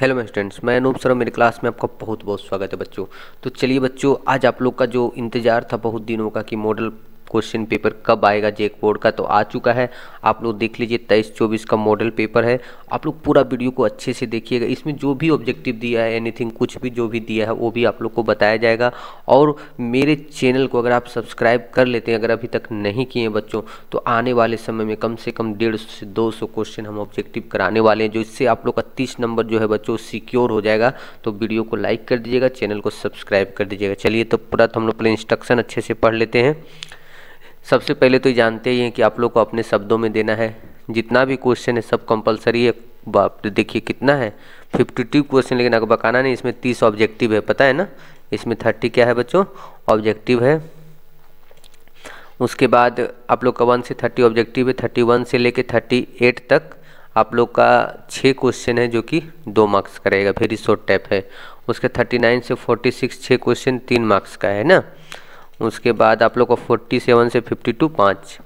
hello मैं students मैं Anoop sir मेरी क्लास में आपका बहुत बहुत स्वागत है बच्चों तो चलिए बच्चों आज आप लोग का जो इंतज़ार था बहुत दिनों का कि मॉडल क्वेश्चन पेपर कब आएगा जेक बोर्ड का तो आ चुका है आप लोग देख लीजिए तेईस चौबीस का मॉडल पेपर है आप लोग पूरा वीडियो को अच्छे से देखिएगा इसमें जो भी ऑब्जेक्टिव दिया है एनीथिंग कुछ भी जो भी दिया है वो भी आप लोग को बताया जाएगा और मेरे चैनल को अगर आप सब्सक्राइब कर लेते हैं अगर अभी तक नहीं किए बच्चों तो आने वाले समय में कम से कम डेढ़ से दो सौ क्वेश्चन हम ऑब्जेक्टिव कराने वाले हैं जो इससे आप लोग का तीस नंबर जो है बच्चों सिक्योर हो जाएगा तो वीडियो को लाइक कर दीजिएगा चैनल को सब्सक्राइब कर दीजिएगा चलिए तो पूरा तो हम लोग पहले इंस्ट्रक्शन अच्छे से पढ़ लेते हैं सबसे पहले तो जानते ही हैं कि आप लोग को अपने शब्दों में देना है जितना भी क्वेश्चन है सब कंपलसरी है बाप देखिए कितना है फिफ्टी टू क्वेश्चन लेकिन अगर बकाना नहीं इसमें तीस ऑब्जेक्टिव है पता है ना इसमें थर्टी क्या है बच्चों ऑब्जेक्टिव है उसके बाद आप लोग का वन से थर्टी ऑब्जेक्टिव है थर्टी वन से लेके थर्टी एट तक आप लोग का छः क्वेश्चन है जो कि दो मार्क्स करेगा वेरी शॉर्ट टाइप है उसके थर्टी नाइन से फोर्टी सिक्स छः क्वेश्चन तीन मार्क्स का है ना उसके बाद आप लोग को फोर्टी सेवन से फिफ्टी टू पाँच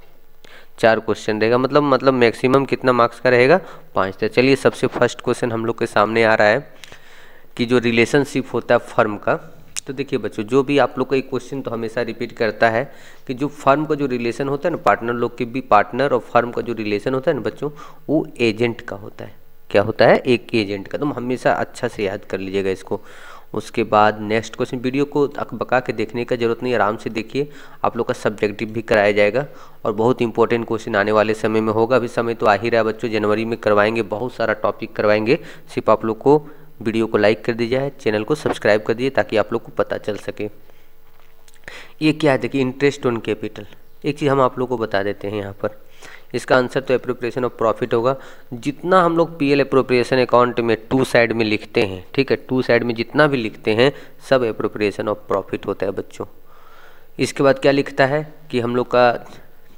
चार क्वेश्चन रहेगा मतलब मतलब मैक्सिमम कितना मार्क्स का रहेगा पाँच तो चलिए सबसे फर्स्ट क्वेश्चन हम लोग के सामने आ रहा है कि जो रिलेशनशिप होता है फर्म का तो देखिए बच्चों जो भी आप लोग का एक क्वेश्चन तो हमेशा रिपीट करता है कि जो फर्म का जो रिलेशन होता है ना पार्टनर लोग के भी पार्टनर और फर्म का जो रिलेशन होता है ना बच्चों वो एजेंट का होता है क्या होता है एक एजेंट का तुम तो हमेशा अच्छा से याद कर लीजिएगा इसको उसके बाद नेक्स्ट क्वेश्चन वीडियो को अक बका के देखने का जरूरत नहीं आराम से देखिए आप लोग का सब्जेक्टिव भी कराया जाएगा और बहुत इंपॉर्टेंट क्वेश्चन आने वाले समय में होगा अभी समय तो आ ही रहा है बच्चों जनवरी में करवाएंगे बहुत सारा टॉपिक करवाएंगे सिर्फ आप लोग को वीडियो को लाइक कर दीजिए चैनल को सब्सक्राइब कर दीजिए ताकि आप लोग को पता चल सके ये क्या है देखिए इंटरेस्ट ऑन कैपिटल एक चीज़ हम आप लोग को बता देते हैं यहाँ पर इसका आंसर तो अप्रोप्रिएशन ऑफ प्रॉफिट होगा जितना हम लोग पीएल अप्रोप्रिएशन अकाउंट में टू साइड में लिखते हैं ठीक है टू साइड में जितना भी लिखते हैं सब अप्रोप्रिएशन ऑफ प्रॉफिट होता है बच्चों इसके बाद क्या लिखता है कि हम लोग का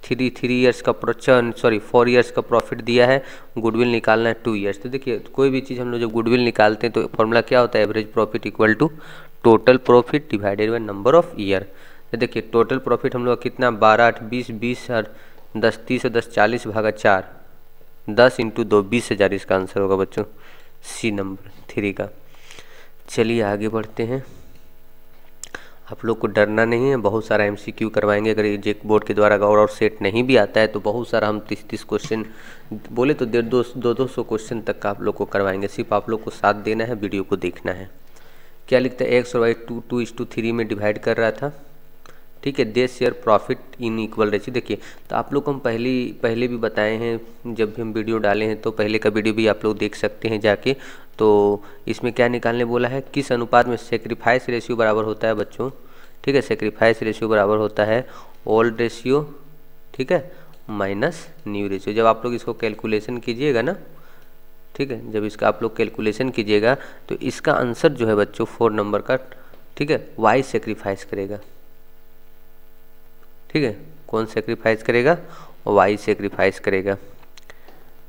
थ्री थ्री ईयर्स का प्रोचन सॉरी फोर ईयर्स का प्रॉफिट दिया है गुडविल निकालना है टू ईयर्स तो देखिए कोई भी चीज़ हम लोग जब गुडविल निकालते हैं तो फॉर्मूला क्या होता है average profit equal to total profit divided by number of year तो देखिए टोटल प्रॉफिट हम लोग कितना बारह आठ बीस बीस और दस तीस और दस चालीस भागा चार दस इंटू दो बीस हज़ार इसका आंसर होगा बच्चों सी नंबर थ्री का चलिए आगे बढ़ते हैं आप लोग को डरना नहीं है बहुत सारा एम करवाएंगे अगर ये जेक बोर्ड के द्वारा और और सेट नहीं भी आता है तो बहुत सारा हम तीस तीस क्वेश्चन बोले तो डेढ़ दो दो दो सौ क्वेश्चन तक का आप लोग को करवाएंगे सिर्फ आप लोग को साथ देना है वीडियो को देखना है क्या लिखता है एक्स और y to two is to three में डिवाइड कर रहा था ठीक है they share profit in equal ratio देखिए तो आप लोग को हम पहले पहले भी बताए हैं जब भी हम वीडियो डाले हैं तो पहले का वीडियो भी आप लोग देख सकते हैं जाके तो इसमें क्या निकालने बोला है किस अनुपात में सेक्रीफाइस रेशियो बराबर होता है बच्चों ठीक है सेक्रीफाइस रेशियो बराबर होता है ओल्ड रेशियो ठीक है माइनस न्यू रेशियो जब आप लोग इसको कैलकुलेशन कीजिएगा ना ठीक है जब इसका आप लोग कैलकुलेशन कीजिएगा तो इसका आंसर जो है बच्चों फोर नंबर का ठीक है वाई सेक्रीफाइस करेगा ठीक है कौन सेक्रीफाइस करेगा वाई सेक्रीफाइस करेगा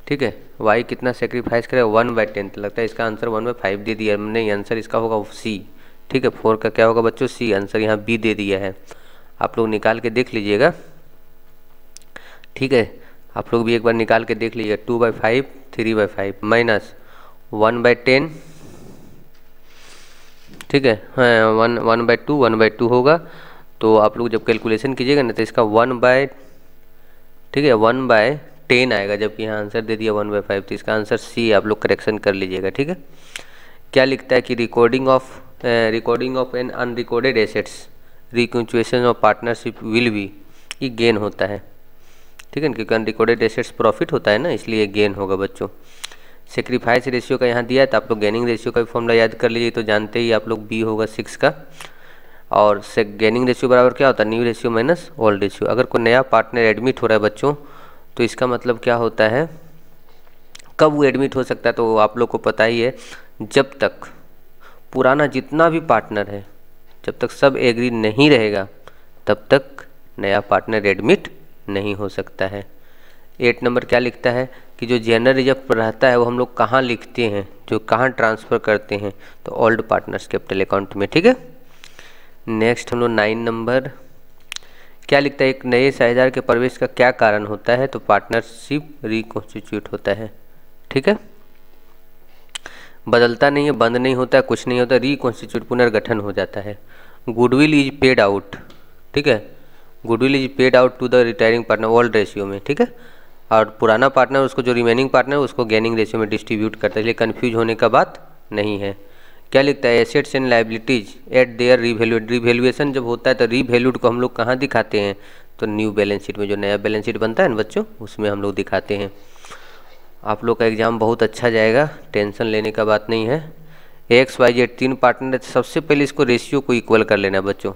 ठीक है वाई कितना सेक्रीफाइस करेगा वन बाई टेंथ लगता है इसका आंसर वन बाई फाइव दे दिया नहीं आंसर इसका होगा सी ठीक है फोर का क्या होगा बच्चों सी आंसर यहाँ बी दे दिया है आप लोग निकाल के देख लीजिएगा ठीक है आप लोग भी एक बार निकाल के देख लीजिए two by five three by five minus one by ten ठीक है one one by two one by two होगा तो आप लोग जब कैलकुलेशन कीजिएगा ना तो इसका वन बाय ठीक है वन बाय टेन आएगा जबकि यहाँ आंसर दे दिया वन बाय फाइव तो इसका आंसर सी आप लोग करेक्शन कर लीजिएगा ठीक है क्या लिखता है कि recording of recording of an unrecorded assets requisition of partnership will be ये गेन होता है ठीक है ना क्योंकि अनरिकॉर्डेड एसेट्स प्रॉफिट होता है ना इसलिए गेन होगा बच्चों सेक्रीफाइस रेशियो का यहाँ दिया है तो आप लोग गेनिंग रेशियो का भी फॉर्मूला याद कर लीजिए तो जानते ही आप लोग बी होगा सिक्स का और से गेनिंग रेशियो बराबर क्या होता है new ratio minus old ratio अगर कोई नया पार्टनर एडमिट हो रहा है बच्चों तो इसका मतलब क्या होता है कब वो एडमिट हो सकता है तो आप लोग को पता ही है जब तक पुराना जितना भी पार्टनर है जब तक सब एग्री नहीं रहेगा तब तक नया पार्टनर एडमिट नहीं हो सकता है एट नंबर क्या लिखता है कि जो जेनरल रिजर्व रहता है वो हम लोग कहाँ लिखते हैं जो कहाँ ट्रांसफ़र करते हैं तो ओल्ड पार्टनर्स कैपिटल अकाउंट में ठीक है नेक्स्ट हम लोग नाइन नंबर क्या लिखता है एक नए साझेदार के प्रवेश का क्या कारण होता है तो पार्टनरशिप रिकॉन्स्टिट्यूट होता है ठीक है बदलता नहीं है बंद नहीं होता कुछ नहीं होता रिकॉन्स्टिट्यूट पुनर्गठन हो जाता है गुडविल इज पेड आउट ठीक है goodwill is paid out to the retiring partner old ratio में ठीक है और पुराना पार्टनर उसको जो रिमेनिंग पार्टनर उसको गेनिंग रेशियो में डिस्ट्रीब्यूट करता है इसलिए कन्फ्यूज होने का बात नहीं है क्या लिखता है assets and liabilities at their revaluate revaluation जब होता है तो रिवेल्यूड को हम लोग कहाँ दिखाते हैं तो न्यू बैलेंस शीट में जो नया बैलेंस शीट बनता है ना बच्चों उसमें हम लोग दिखाते हैं आप लोग का एग्ज़ाम बहुत अच्छा जाएगा टेंशन लेने का बात नहीं है एक्स वाई जेड तीन पार्टनर सबसे पहले इसको रेशियो को इक्वल कर लेना है बच्चों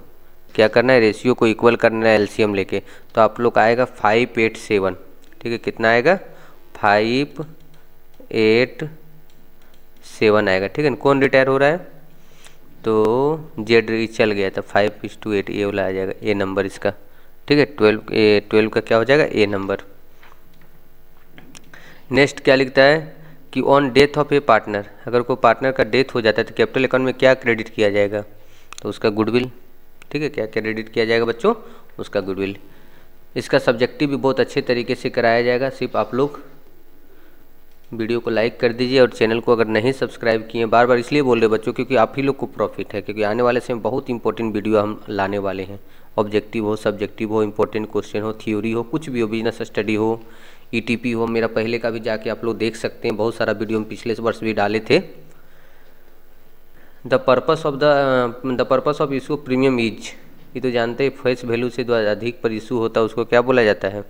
क्या करना है रेशियो को इक्वल करना है एलसीएम लेके तो आप लोग आएगा फाइव एट सेवन ठीक है कितना आएगा फाइव एट सेवन आएगा ठीक है कौन रिटायर हो रहा है तो जेड चल गया था five is to eight A वाला आ जाएगा ए नंबर इसका ठीक है ट्वेल्व ए ट्वेल्व का क्या हो जाएगा ए नंबर नेक्स्ट क्या लिखता है कि on death of a partner अगर कोई पार्टनर का डेथ हो जाता है तो कैपिटल अकाउंट में क्या क्रेडिट किया जाएगा तो उसका गुडविल ठीक है क्या क्रेडिट किया जाएगा बच्चों उसका गुडविल इसका सब्जेक्टिव भी बहुत अच्छे तरीके से कराया जाएगा सिर्फ आप लोग वीडियो को लाइक कर दीजिए और चैनल को अगर नहीं सब्सक्राइब किए बार बार इसलिए बोल रहे बच्चों क्योंकि आप ही लोग को प्रॉफिट है क्योंकि आने वाले समय बहुत इंपॉर्टेंट वीडियो हम लाने वाले हैं ऑब्जेक्टिव हो सब्जेक्टिव हो इंपॉर्टेंट क्वेश्चन हो थ्योरी हो कुछ भी हो बिजनेस स्टडी हो ई e हो मेरा पहले का भी जाके आप लोग देख सकते हैं बहुत सारा वीडियो हम पिछले वर्ष भी डाले थे the purpose of the the purpose of issue premium is ये तो जानते हैं फेस वैल्यू से जो अधिक पर इशू होता है उसको क्या बोला जाता है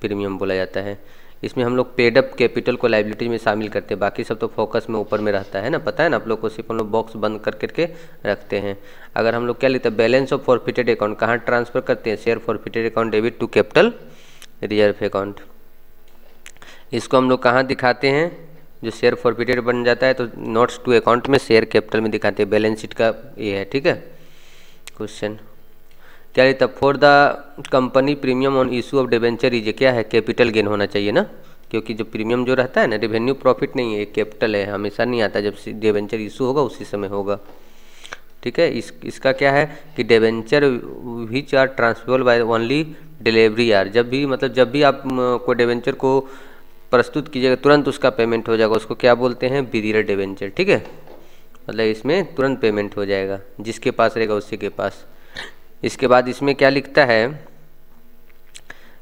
प्रीमियम बोला जाता है इसमें हम लोग पेडअप कैपिटल को लाइबिलिटी में शामिल करते हैं बाकी सब तो फोकस में ऊपर में रहता है ना पता है ना आप लोग को सिर्फ हम लोग बॉक्स बंद कर करके रखते हैं अगर हम लोग क्या लेते हैं बैलेंस ऑफ फॉरफिटेड अकाउंट कहाँ ट्रांसफर करते हैं share forfeited account debit to capital reserve account इसको हम लोग कहाँ दिखाते हैं जो शेयर फॉरफिटेड बन जाता है तो नोट्स टू अकाउंट में शेयर कैपिटल में दिखाते हैं बैलेंस शीट का ये है ठीक है क्वेश्चन ત્યારે तब for the company premium on issue of debenture is क्या है कैपिटल गेन होना चाहिए ना क्योंकि जो प्रीमियम जो रहता है ना रेवेन्यू प्रॉफिट नहीं है कैपिटल है हमेशा नहीं आता जब डिवेंचर इशू होगा उसी समय होगा ठीक है इस इसका क्या है कि debenture which are transferable by only delivery are जब भी मतलब जब भी आप को डिवेंचर को प्रस्तुत कीजिएगा तुरंत उसका पेमेंट हो जाएगा उसको क्या बोलते हैं बिदीर डिवेंचर ठीक है मतलब इसमें तुरंत पेमेंट हो जाएगा जिसके पास रहेगा उसी के पास इसके बाद इसमें क्या लिखता है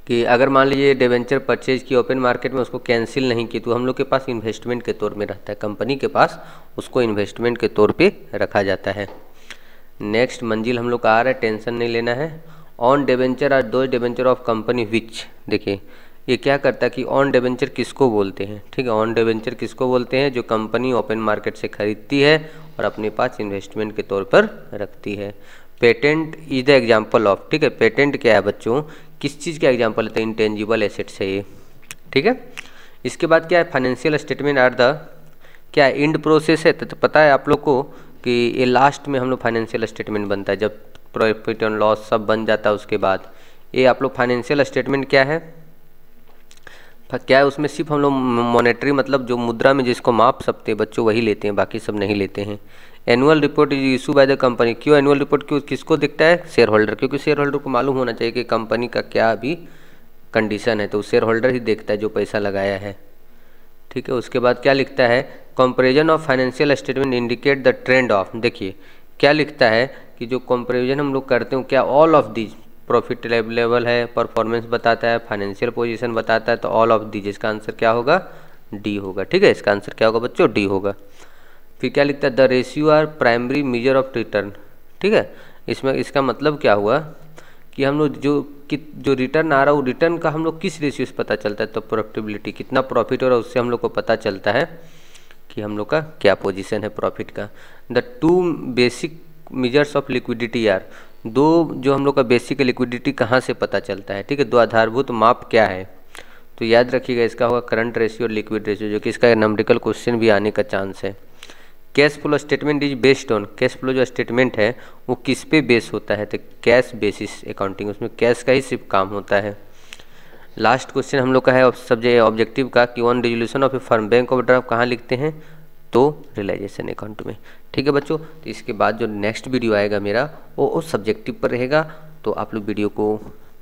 कि अगर मान लीजिए डिवेंचर परचेज की ओपन मार्केट में उसको कैंसिल नहीं की तो हम लोग के पास इन्वेस्टमेंट के तौर में रहता है कंपनी के पास उसको इन्वेस्टमेंट के तौर पे रखा जाता है नेक्स्ट मंजिल हम लोग का आ रहा है टेंशन नहीं लेना है ऑन डिवेंचर आर दो डिवेंचर ऑफ कंपनी विच देखिए ये क्या करता है कि ऑन डिवेंचर किसको बोलते हैं ठीक है ऑन डिवेंचर किसको बोलते हैं जो कंपनी ओपन मार्केट से खरीदती है और अपने पास इन्वेस्टमेंट के तौर पर रखती है patent is the example of ठीक है पेटेंट क्या है बच्चों किस चीज़ का एग्जाम्पल है हैं इंटेंजिबल एसेट से ये ठीक है इसके बाद क्या है फाइनेंशियल स्टेटमेंट आर द क्या एंड प्रोसेस है तो, तो पता है आप लोग को कि ये लास्ट में हम लोग फाइनेंशियल स्टेटमेंट बनता है जब प्रॉफिट एंड लॉस सब बन जाता है उसके बाद ये आप लोग फाइनेंशियल स्टेटमेंट क्या है क्या है उसमें सिर्फ हम लोग मॉनेटरी मतलब जो मुद्रा में जिसको माप सकते हैं बच्चों वही लेते हैं बाकी सब नहीं लेते हैं annual report is issue by the company क्यों एनुअल रिपोर्ट क्यों किसको दिखता है शेयर होल्डर क्योंकि शेयर होल्डर को मालूम होना चाहिए कि कंपनी का क्या अभी कंडीशन है तो शेयर होल्डर ही देखता है जो पैसा लगाया है ठीक है उसके बाद क्या लिखता है comparison of financial statement indicate the trend of देखिए क्या लिखता है कि जो कंपेरिजन हम लोग करते हैं क्या all of these profit level है परफॉर्मेंस बताता है फाइनेंशियल पोजीशन बताता है तो ऑल ऑफ दीज इसका आंसर क्या होगा डी होगा ठीक है इसका आंसर क्या होगा बच्चों डी होगा फिर क्या लिखता है the ratio are primary measure of return ठीक है इसमें इसका मतलब क्या हुआ कि हम लोग जो कि जो रिटर्न आ रहा है वो रिटर्न का हम लोग किस रेशियो से पता चलता है तो प्रोफिटेबिलिटी कितना प्रॉफिट हो रहा है उससे हम लोग को पता चलता है कि हम लोग का क्या पोजीशन है प्रॉफिट का the two basic measures of liquidity are दो जो हम लोग का बेसिक लिक्विडिटी कहाँ से पता चलता है ठीक है दो आधारभूत माप क्या है तो याद रखिएगा इसका होगा करंट रेशियो और लिक्विड रेशियो जो कि इसका नंबरिकल क्वेश्चन भी आने का चांस है cash flow statement is based on cash flow जो स्टेटमेंट है वो किस पे बेस होता है तो कैश बेसिस अकाउंटिंग उसमें कैश का ही सिर्फ काम होता है लास्ट क्वेश्चन हम लोग का है सब्जेक्ट ऑब्जेक्टिव का कि on resolution of a firm bank of draft कहाँ लिखते हैं तो रियलाइजेशन अकाउंट में ठीक है बच्चों तो इसके बाद जो नेक्स्ट वीडियो आएगा मेरा वो उस सब्जेक्टिव पर रहेगा तो आप लोग वीडियो को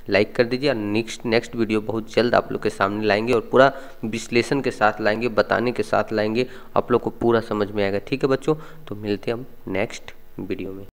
लाइक कर दीजिए और नेक्स्ट नेक्स्ट वीडियो बहुत जल्द आप लोग के सामने लाएंगे और पूरा विश्लेषण के साथ लाएंगे बताने के साथ लाएंगे आप लोग को पूरा समझ में आएगा ठीक है बच्चों तो मिलते हैं हम नेक्स्ट वीडियो में